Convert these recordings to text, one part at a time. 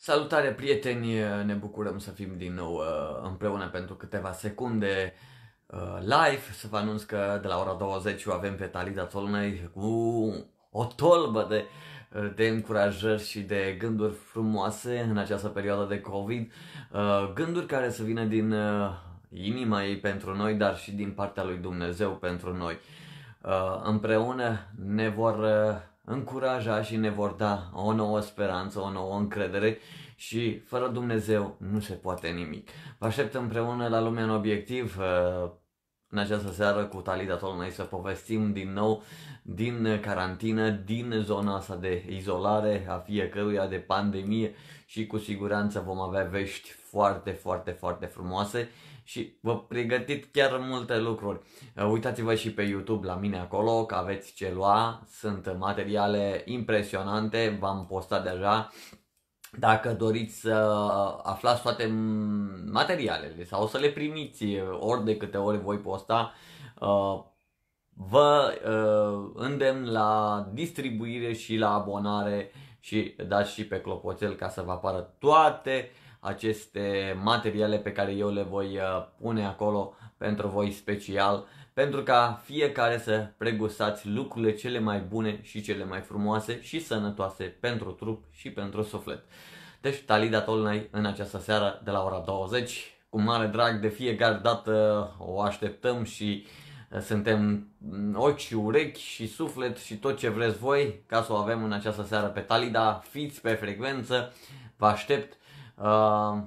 Salutare prieteni, ne bucurăm să fim din nou uh, împreună pentru câteva secunde uh, live. Să vă anunț că de la ora 20 o avem pe Talita Tolnăi cu o tolbă de, uh, de încurajări și de gânduri frumoase în această perioadă de COVID. Gânduri care să vină din inima ei pentru noi, dar și din partea lui Dumnezeu pentru noi. Împreună ne vor încuraja și ne vor da o nouă speranță, o nouă încredere și fără Dumnezeu nu se poate nimic. Vă aștept împreună la lumea în obiectiv uh, în această seară cu Talita noi să povestim din nou din carantină, din zona asta de izolare a fiecăruia de pandemie și cu siguranță vom avea vești foarte, foarte, foarte frumoase și vă pregătit chiar multe lucruri. Uh, uitați-vă și pe YouTube la mine acolo că aveți ce lua, sunt materiale impresionante, v-am postat deja dacă doriți să aflați toate materialele sau să le primiți ori de câte ori voi posta, uh, vă uh, îndemn la distribuire și la abonare și dați și pe clopoțel ca să vă apară toate aceste materiale pe care eu le voi uh, pune acolo pentru voi special pentru ca fiecare să pregustați lucrurile cele mai bune și cele mai frumoase și sănătoase pentru trup și pentru suflet. Deci Talida Tolnai în această seară de la ora 20. Cu mare drag de fiecare dată o așteptăm și uh, suntem ochi și urechi și suflet și tot ce vreți voi ca să o avem în această seară pe Talida. Fiți pe frecvență, vă aștept. Uh,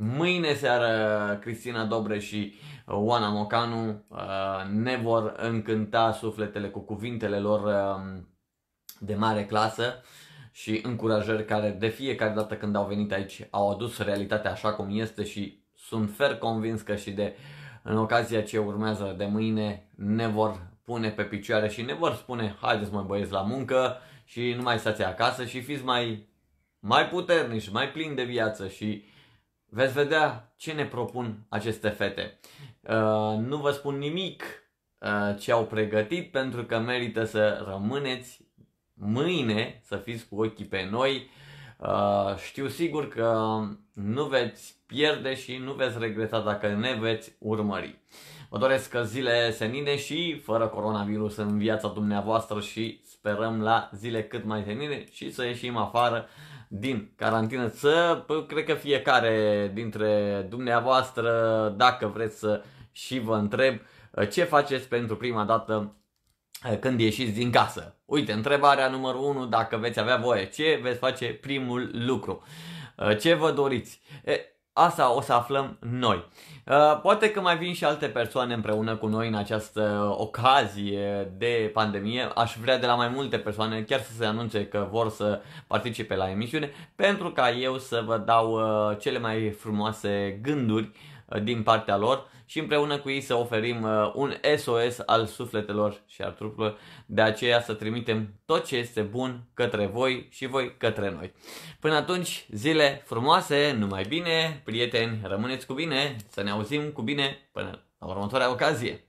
Mâine seară Cristina Dobre și uh, Oana Mocanu uh, ne vor încânta sufletele cu cuvintele lor um, de mare clasă și încurajări care de fiecare dată când au venit aici au adus realitatea așa cum este și sunt fer convins că și de în ocazia ce urmează de mâine ne vor pune pe picioare și ne vor spune haideți mai băieți la muncă și nu mai stați acasă și fiți mai, mai puternici, mai plini de viață și uh, Veți vedea ce ne propun aceste fete. Uh, nu vă spun nimic uh, ce au pregătit pentru că merită să rămâneți mâine, să fiți cu ochii pe noi. Uh, știu sigur că nu veți pierde și nu veți regreta dacă ne veți urmări. Vă doresc zile senine și fără coronavirus în viața dumneavoastră și sperăm la zile cât mai senine și să ieșim afară din carantină. Să, cred că fiecare dintre dumneavoastră, dacă vreți să și vă întreb, uh, ce faceți pentru prima dată uh, când ieșiți din casă? Uite, întrebarea numărul 1, dacă veți avea voie, ce veți face primul lucru? Uh, ce vă doriți? E, Asta o să aflăm noi. Uh, poate că mai vin și alte persoane împreună cu noi în această ocazie de pandemie. Aș vrea de la mai multe persoane chiar să se anunțe că vor să participe la emisiune pentru ca eu să vă dau uh, cele mai frumoase gânduri Uh, din partea lor și împreună cu ei să oferim uh, un SOS al sufletelor și al trupurilor, de aceea să trimitem tot ce este bun către voi și voi către noi. Până atunci, zile frumoase, numai bine, prieteni, rămâneți cu bine, să ne auzim cu bine până la următoarea ocazie.